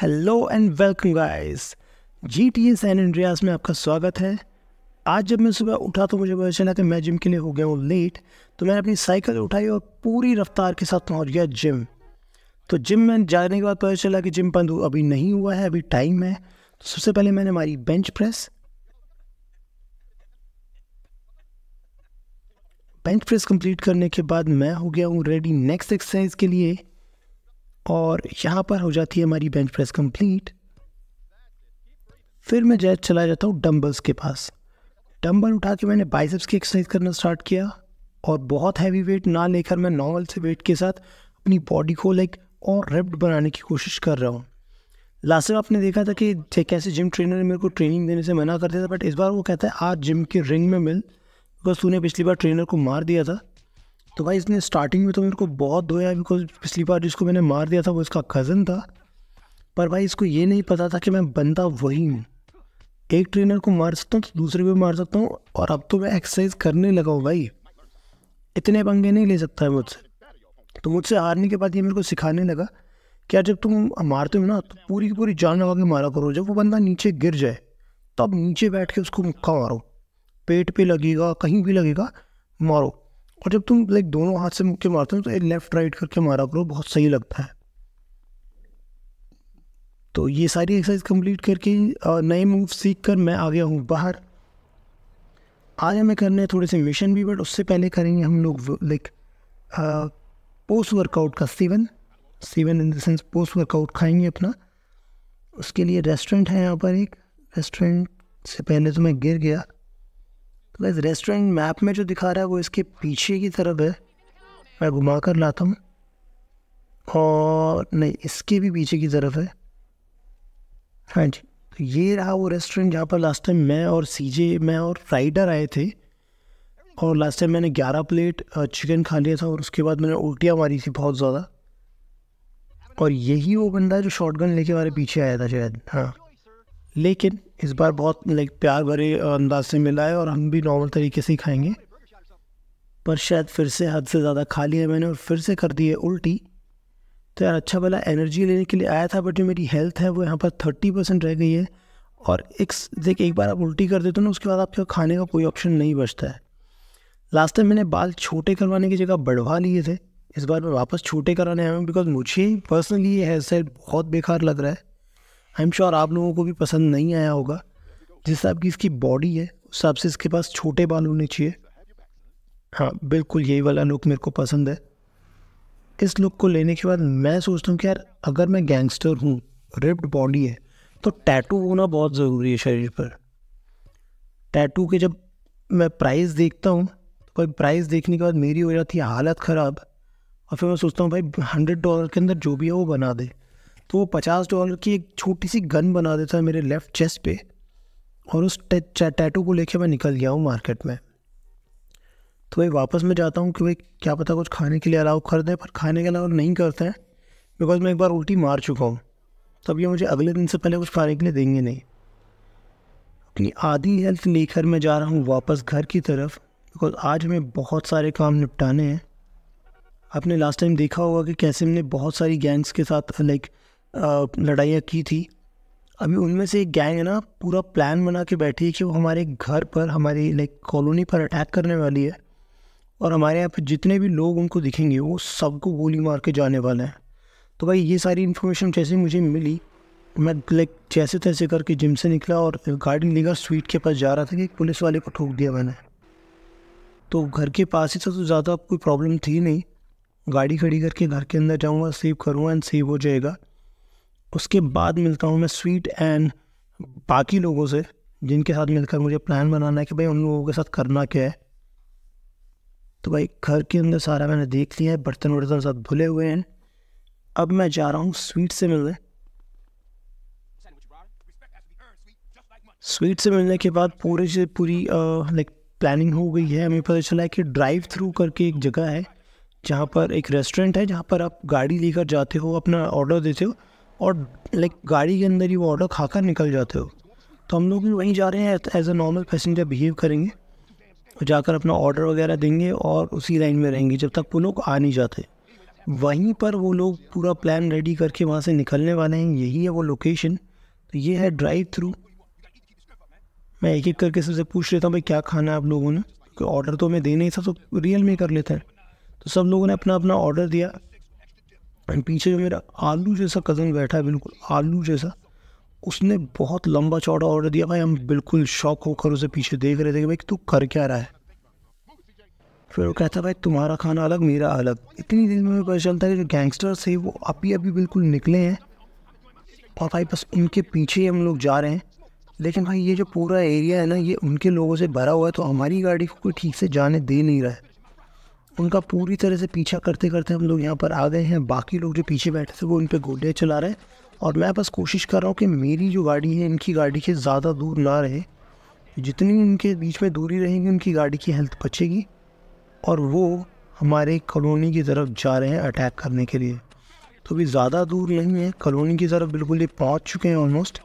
hello and welcome guys G T S N India's में आपका स्वागत है आज जब मैं सुबह उठा तो मुझे पता चला कि मैं जिम के लिए हो गया हूँ लेट तो मैंने अपनी साइकिल उठाई और पूरी रफ्तार के साथ पहुँच गया जिम तो जिम में जाने के बाद पता चला कि जिम बंद अभी नहीं हुआ है अभी टाइम है तो सबसे पहले मैंने हमारी bench press bench press complete करने के बाद मैं हो गया हूँ रेडी नेक्स्ट एक्सरसाइज के लिए और यहाँ पर हो जाती है हमारी बेंच प्रेस कंप्लीट फिर मैं जैसे चला जाता हूँ डम्बल्स के पास डम्बल उठा के मैंने बाइसेप्स की एक्सरसाइज करना स्टार्ट किया और बहुत हैवी वेट ना लेकर मैं नॉर्मल से वेट के साथ अपनी बॉडी को लाइक और रिप्ड बनाने की कोशिश कर रहा हूँ लास्ट में आपने देखा था कि कैसे जिम ट्रेनर ने मेरे को ट्रेनिंग देने से मना करते थे था बट इस बार वो कहता है आज जिम के रिंग में मिल बिकॉज तूने पिछली बार ट्रेनर को मार दिया था तो भाई इसने स्टार्टिंग में तो मेरे को बहुत धोया बिकॉज पिछली बार जिसको मैंने मार दिया था वो इसका कज़न था पर भाई इसको ये नहीं पता था कि मैं बंदा वही हूँ एक ट्रेनर को मार सकता हूँ तो दूसरे को भी मार सकता हूँ और अब तो मैं एक्सरसाइज करने लगा हूँ भाई इतने पंगे नहीं ले सकता है मुझसे तो मुझसे हारने के बाद ये मेरे को सिखाने लगा क्या जब तुम मारते हो ना तो पूरी की पूरी जान लगा के मारा करो जब वो बंदा नीचे गिर जाए तो अब नीचे बैठ के उसको मुक्का मारो पेट पे लगेगा कहीं भी लगेगा मारो और जब तुम लाइक दोनों हाथ से मुक्के मारते हो तो एक लेफ्ट राइट करके मारा करो बहुत सही लगता है तो ये सारी एक्सरसाइज कंप्लीट करके नए मूव सीख कर मैं आ गया हूँ बाहर आज हमें करने हैं थोड़े से मिशन भी बट उससे पहले करेंगे हम लोग लाइक पोस्ट वर्कआउट का seven seven in tens post workout खाएंगे अपना उसके लिए रेस्टोरेंट है यहाँ पर एक रेस्टोरेंट से पहले तो मैं गिर गया तो गाइज रेस्टोरेंट मैप में जो दिखा रहा है वो इसके पीछे की तरफ है मैं घुमा कर लाता हूँ और नहीं इसके भी पीछे की तरफ है हाँ जी तो ये रहा वो रेस्टोरेंट जहाँ पर लास्ट टाइम मैं और सीजे मैं और फ्राइडर आए थे और लास्ट टाइम मैंने ग्यारह प्लेट चिकन खा लिया था और उसके बाद मैंने उल्टियाँ मारी थी बहुत ज़्यादा और यही वो बंदा जो शॉटगन लेके हमारे पीछे आया था शायद हाँ लेकिन इस बार बहुत लाइक प्यार भरे अंदाज से मिला है और हम भी नॉर्मल तरीके से ही खाएंगे पर शायद फिर से हद से ज़्यादा खा लिया मैंने और फिर से कर दी है उल्टी तो यार अच्छा भला एनर्जी लेने के लिए आया था बट जो मेरी हेल्थ है वो यहाँ पर थर्टी परसेंट रह गई है और एक देख एक बार आप उल्टी कर देते हो ना उसके बाद आपके खाने का कोई ऑप्शन नहीं बचता है लास्ट टाइम मैंने बाल छोटे करवाने की जगह बढ़वा लिए थे इस बार मैं वापस छोटे कराने आया हूँ बिकॉज मुझे पर्सनली ये हेयर स्टाइल बहुत बेकार लग रहा है आई एम श्योर आप लोगों को भी पसंद नहीं आया होगा जिस हिसाब की इसकी बॉडी है उस हिसाब से इसके पास छोटे बाल होने चाहिए हाँ बिल्कुल यही वाला लुक मेरे को पसंद है इस लुक को लेने के बाद मैं सोचता हूँ कि यार अगर मैं गैंगस्टर हूँ रिप्ड बॉडी है तो टैटू होना बहुत ज़रूरी है शरीर पर टैटू के जब मैं प्राइस देखता हूँ तो भाई प्राइस देखने के बाद मेरी हो जाती है हालत ख़राब और फिर मैं सोचता हूँ भाई हंड्रेड डॉलर के अंदर जो भी है वो बना दे तो वो पचास डॉलर की एक छोटी सी गन बना देता है मेरे लेफ़्ट चेस्ट पे और उस टैटू को लेके मैं निकल गया हूँ मार्केट में तो भाई वापस मैं जाता हूँ कि भाई क्या पता कुछ खाने के लिए अलाउ कर दें पर खाने के अलाउ नहीं करते हैं बिकॉज मैं एक बार उल्टी मार चुका हूँ तब ये मुझे अगले दिन से पहले कुछ खाने के लिए देंगे नहीं अपनी आधी हेल्थ लेकर मैं जा रहा हूँ वापस घर की तरफ बिकॉज आज हमें बहुत सारे काम निपटाने हैं आपने लास्ट टाइम देखा होगा कि कैसे हमने बहुत सारी गैंग्स के साथ लाइक like, लड़ाइयाँ की थी अभी उनमें से एक गैंग है ना पूरा प्लान बना के बैठी है कि वो हमारे घर पर हमारी लाइक कॉलोनी पर अटैक करने वाली है और हमारे यहाँ पर जितने भी लोग उनको दिखेंगे वो सबको गोली मार के जाने वाले हैं तो भाई ये सारी इन्फॉर्मेशन जैसे मुझे मिली मैं लाइक जैसे तैसे करके जिम से निकला और गाड़ी लेकर स्वीट के पास जा रहा था कि पुलिस वाले को ठोक दिया मैंने तो घर के पास ही था तो ज़्यादा कोई प्रॉब्लम थी नहीं गाड़ी खड़ी करके घर के अंदर जाऊँगा सेव करूँगा एंड सेव हो जाएगा उसके बाद मिलता हूँ मैं स्वीट एंड बाकी लोगों से जिनके साथ मिलकर मुझे प्लान बनाना है कि भाई उन लोगों के साथ करना क्या है तो भाई घर के अंदर सारा मैंने देख लिया है बर्तन वर्तन सब भुले हुए हैं अब मैं जा रहा हूँ स्वीट से मिलने स्वीट से मिलने के बाद पूरे से पूरी लाइक प्लानिंग हो गई है हमें पता चला है कि ड्राइव थ्रू करके एक जगह है जहाँ पर एक रेस्टोरेंट है जहाँ पर आप गाड़ी लेकर जाते हो अपना ऑर्डर देते हो और लाइक गाड़ी के अंदर ही वो ऑर्डर खाकर निकल जाते हो तो हम लोग भी वहीं जा रहे हैं as a normal passenger behave करेंगे और जाकर अपना ऑर्डर वगैरह देंगे और उसी लाइन में रहेंगे जब तक वो लोग आ नहीं जाते वहीं पर वो लोग पूरा प्लान रेडी करके वहाँ से निकलने वाले हैं यही है वो लोकेशन तो ये है ड्राइव थ्रू मैं एक एक करके सबसे पूछ लेता हूँ भाई क्या खाना है आप लोगों ने क्योंकि ऑर्डर तो मैं दे नहीं था तो रियल में कर लेते हैं तो सब लोगों ने अपना अपना ऑर्डर दिया एंड पीछे जो मेरा आलू जैसा कज़न बैठा है बिल्कुल आलू जैसा उसने बहुत लंबा चौड़ा ऑर्डर दिया भाई हम बिल्कुल शौक होकर उसे पीछे देख रहे थे कि भाई तू कर क्या रहा है फिर वो कहता भाई तुम्हारा खाना अलग मेरा अलग इतनी देर में पता चलता है कि जो गैंगस्टर्स है वो अभी अभी बिल्कुल निकले हैं और भाई बस उनके पीछे ही हम लोग जा रहे हैं लेकिन भाई ये जो पूरा एरिया है ना ये उनके लोगों से भरा हुआ है तो हमारी गाड़ी को कोई ठीक से जाने दे नहीं रहा है उनका पूरी तरह से पीछा करते करते हम लोग यहाँ पर आ गए हैं बाकी लोग जो पीछे बैठे थे वो उन पर गोलियाँ चला रहे हैं और मैं बस कोशिश कर रहा हूँ कि मेरी जो गाड़ी है इनकी गाड़ी से ज़्यादा दूर ना रहे जितनी इनके बीच में दूरी रहेंगी उनकी गाड़ी की हेल्थ बचेगी और वो हमारे कॉलोनी की तरफ जा रहे हैं अटैक करने के लिए तो भी ज़्यादा दूर नहीं है कॉलोनी की तरफ बिल्कुल ये पहुँच चुके हैं ऑलमोस्ट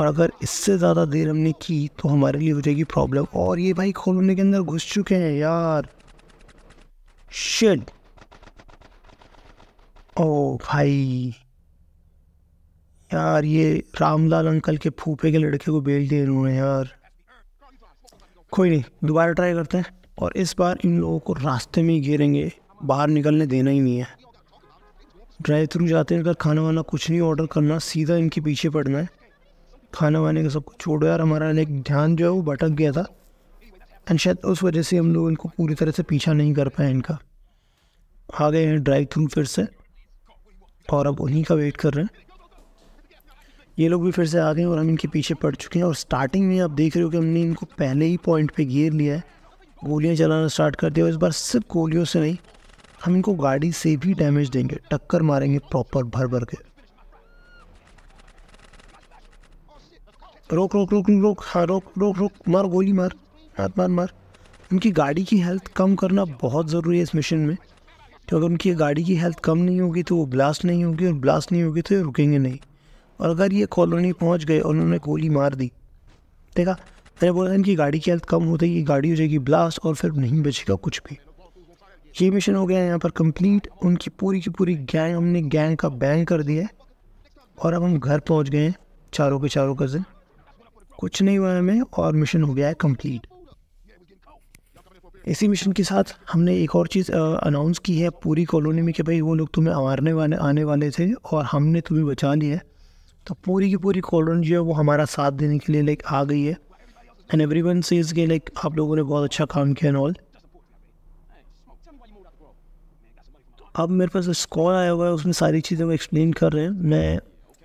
और अगर इससे ज़्यादा देर हमने की तो हमारे लिए हो जाएगी प्रॉब्लम और ये भाई कॉलोनी के अंदर घुस चुके हैं यार शिट ओ oh, भाई यार ये रामलाल अंकल के फूफे के लड़के को बेल रहे उन्होंने यार कोई नहीं दोबारा ट्राई करते हैं और इस बार इन लोगों को रास्ते में ही घेरेंगे बाहर निकलने देना ही नहीं है ड्राइव थ्रू जाते हैं अगर खाना वाना कुछ नहीं ऑर्डर करना सीधा इनके पीछे पड़ना है खाना वाने का सब कुछ छोड़ो यार हमारा एक ध्यान जो है वो भटक गया था एंड शायद उस वजह से हम लोग इनको पूरी तरह से पीछा नहीं कर पाए इनका आ गए हैं ड्राइव थ्रू फिर से और अब उन्हीं का वेट कर रहे हैं ये लोग भी फिर से आ गए और हम इनके पीछे पड़ चुके हैं और स्टार्टिंग में आप देख रहे हो कि हमने इनको पहले ही पॉइंट पे घेर लिया है गोलियाँ चलाना स्टार्ट कर दिया और इस बार सिर्फ गोलियों से नहीं हम इनको गाड़ी से भी डैमेज देंगे टक्कर मारेंगे प्रॉपर भर भर के रोक रोक रोक रोक हाँ रोक रोक रोक मार गोली मार हाथ मार मार उनकी गाड़ी की हेल्थ कम करना बहुत ज़रूरी है इस मिशन में तो अगर उनकी गाड़ी की हेल्थ कम नहीं होगी तो वो ब्लास्ट नहीं होगी और ब्लास्ट नहीं होगी तो ये रुकेंगे नहीं और अगर ये कॉलोनी पहुंच गए और उन्होंने गोली मार दी देखा मैंने बोला इनकी गाड़ी की हेल्थ कम हो जाएगी गाड़ी हो जाएगी ब्लास्ट और फिर नहीं बचेगा कुछ भी ये मिशन हो गया है यहाँ पर कंप्लीट उनकी पूरी की पूरी गैंग हमने गैंग का बैन कर दिया है और अब हम घर पहुँच गए हैं चारों के चारों कज़न कुछ नहीं हुआ हमें और मिशन हो गया है कम्प्लीट इसी मिशन के साथ हमने एक और चीज़ अनाउंस की है पूरी कॉलोनी में कि भाई वो लोग तुम्हें मारने वाले आने वाले थे और हमने तुम्हें बचा लिया है तो पूरी की पूरी कॉलोनी जो है वो हमारा साथ देने के लिए लाइक आ गई है एंड एवरी वन सीज के लाइक आप लोगों ने बहुत अच्छा काम किया एंड ऑल अब मेरे पास स्कॉल आया हुआ है उसमें सारी चीज़ें वो एक्सप्लेन कर रहे हैं मैं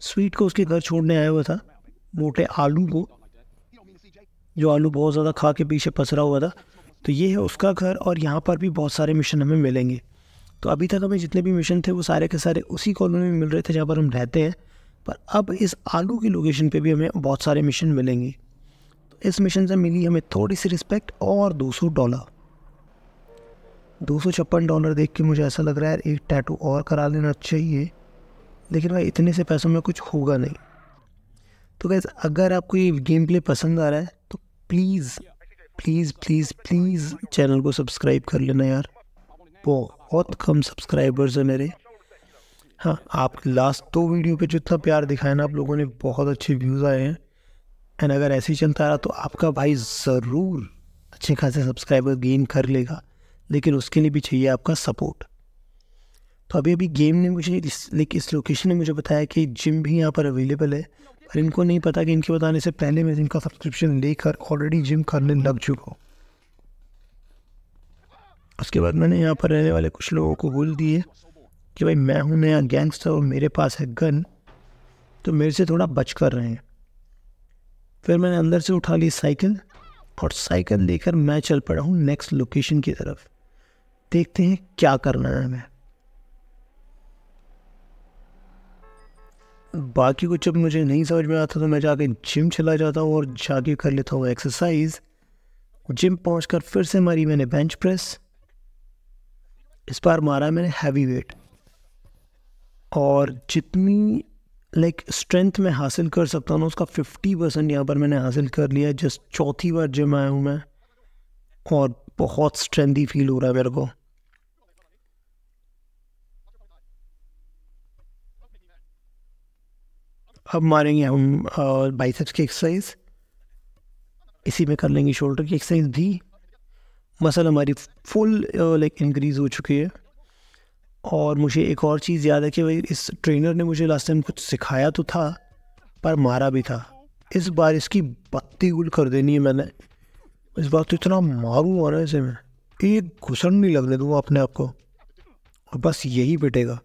स्वीट को उसके घर छोड़ने आया हुआ था मोटे आलू को जो आलू बहुत ज़्यादा खा के पीछे पसरा हुआ था तो ये है उसका घर और यहाँ पर भी बहुत सारे मिशन हमें मिलेंगे तो अभी तक हमें जितने भी मिशन थे वो सारे के सारे उसी कॉलोनी में मिल रहे थे जहाँ पर हम रहते हैं पर अब इस आलू की लोकेशन पे भी हमें बहुत सारे मिशन मिलेंगे तो इस मिशन से मिली हमें थोड़ी सी रिस्पेक्ट और 200 डॉलर दो डॉलर देख के मुझे ऐसा लग रहा है एक टैटू और करा लेना चाहिए लेकिन भाई इतने से पैसों में कुछ होगा नहीं तो गैस अगर आपको ये गेम प्ले पसंद आ रहा है तो please please please please channel को सब्सक्राइब कर लेना यार बहुत कम सब्सक्राइबर्स हैं मेरे हाँ आप लास्ट दो वीडियो पे जितना प्यार दिखाया ना आप लोगों ने बहुत अच्छे व्यूज़ आए हैं एंड अगर ऐसे ही चलता रहा तो आपका भाई ज़रूर अच्छे खासे सब्सक्राइबर गेन कर लेगा लेकिन उसके लिए भी चाहिए आपका सपोर्ट तो अभी अभी गेम ने मुझे इस लेकिन इस लोकेशन ने मुझे बताया कि जिम भी यहाँ पर अवेलेबल है और इनको नहीं पता कि इनके बताने से पहले मैं इनका सब्सक्रिप्शन लेकर ऑलरेडी जिम करने लग चुका हूँ उसके बाद मैंने यहाँ पर रहने वाले कुछ लोगों को बोल दिए कि भाई मैं हूँ नया गैंगस्टर और मेरे पास है गन तो मेरे से थोड़ा बच कर रहे हैं फिर मैंने अंदर से उठा ली साइकिल और साइकिल लेकर मैं चल पड़ा हूँ नेक्स्ट लोकेशन की तरफ देखते हैं क्या करना है मैं बाकी कुछ जब मुझे नहीं समझ में आता तो मैं जाके जिम चला जाता हूँ और जाके कर लेता हूँ एक्सरसाइज जिम पहुँच कर फिर से मारी मैंने बेंच प्रेस इस बार मारा मैंने हैवी वेट और जितनी लाइक like, स्ट्रेंथ मैं हासिल कर सकता हूँ उसका फिफ्टी परसेंट यहाँ पर मैंने हासिल कर लिया जस्ट चौथी बार जिम आया हूँ मैं और बहुत ही फील हो रहा है मेरे को अब मारेंगे हम बाइसेप्स की एक्सरसाइज इसी में कर लेंगे शोल्डर की एक्सरसाइज भी मसल हमारी फुल लाइक इंक्रीज़ हो चुकी है और मुझे एक और चीज़ याद है कि भाई इस ट्रेनर ने मुझे लास्ट टाइम कुछ सिखाया तो था पर मारा भी था इस बार इसकी बत्ती गुल कर देनी है मैंने इस बार तो इतना मारूंगा ना इसे मैं एक घुसन नहीं लगने दूँगा अपने आप को और बस यही बिटेगा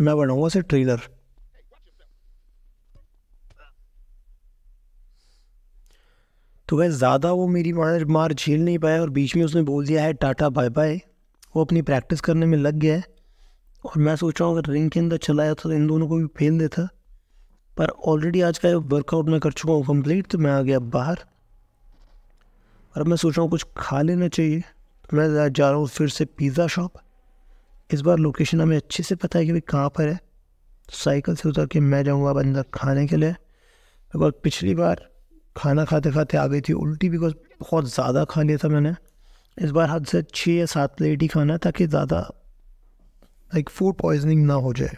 मैं बनाऊँगा से ट्रेनर तो वह ज़्यादा वो मेरी मार मार झेल नहीं पाया और बीच में उसने बोल दिया है टाटा बाय बाय वो अपनी प्रैक्टिस करने में लग गया है और मैं सोच रहा हूँ अगर रिंग के अंदर चलाया तो इन दोनों को भी फेल देता पर ऑलरेडी आज का वर्कआउट मैं कर चुका हूँ कंप्लीट तो मैं आ गया बाहर और अब मैं सोच रहा हूँ कुछ खा लेना चाहिए तो मैं जा रहा हूँ फिर से पिज़्ज़ा शॉप इस बार लोकेशन हमें अच्छे से पता है कि भाई कहाँ पर है साइकिल तो से उतर के मैं जाऊँगा अब अंदर खाने के लिए और पिछली बार खाना खाते खाते आ गई थी उल्टी बिकॉज बहुत ज़्यादा खा लिया था मैंने इस बार हद से छः या सात प्लेट ही खाना ताकि ज़्यादा लाइक फूड पॉइजनिंग ना हो जाए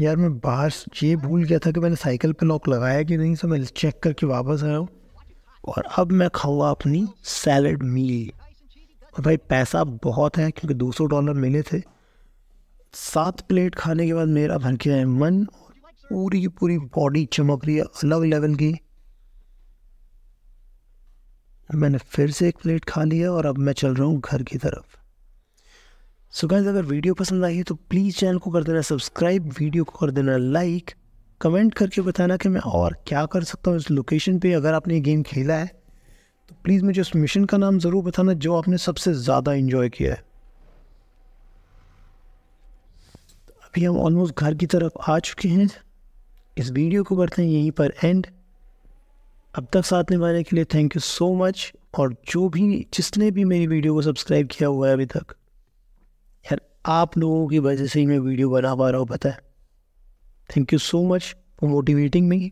यार मैं बाहर ये भूल गया था कि मैंने साइकिल पे लॉक लगाया कि नहीं सो मैं चेक करके वापस आया हूँ और अब मैं खाऊंगा अपनी सैलड मील और भाई पैसा बहुत है क्योंकि 200 डॉलर मिले थे सात प्लेट खाने के बाद मेरा भर के मन पूरी की पूरी बॉडी चमक रही है अलग लेवल की मैंने फिर से एक प्लेट खा लिया और अब मैं चल रहा हूँ घर की तरफ सो so गाइस अगर वीडियो पसंद आई है तो प्लीज़ चैनल को कर देना सब्सक्राइब वीडियो को कर देना लाइक कमेंट करके बताना कि मैं और क्या कर सकता हूँ इस लोकेशन पे अगर आपने ये गेम खेला है तो प्लीज़ मुझे उस मिशन का नाम ज़रूर बताना जो आपने सबसे ज़्यादा इन्जॉय किया है अभी हम ऑलमोस्ट घर की तरफ आ चुके हैं इस वीडियो को करते हैं यहीं पर एंड अब तक साथ निभाने के लिए थैंक यू सो मच और जो भी जिसने भी मेरी वीडियो को सब्सक्राइब किया हुआ है अभी तक यार आप लोगों की वजह से ही मैं वीडियो बना पा रहा हूँ पता है thank you so much for motivating me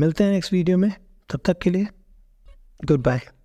मिलते हैं नेक्स्ट वीडियो में तब तक के लिए गुड बाय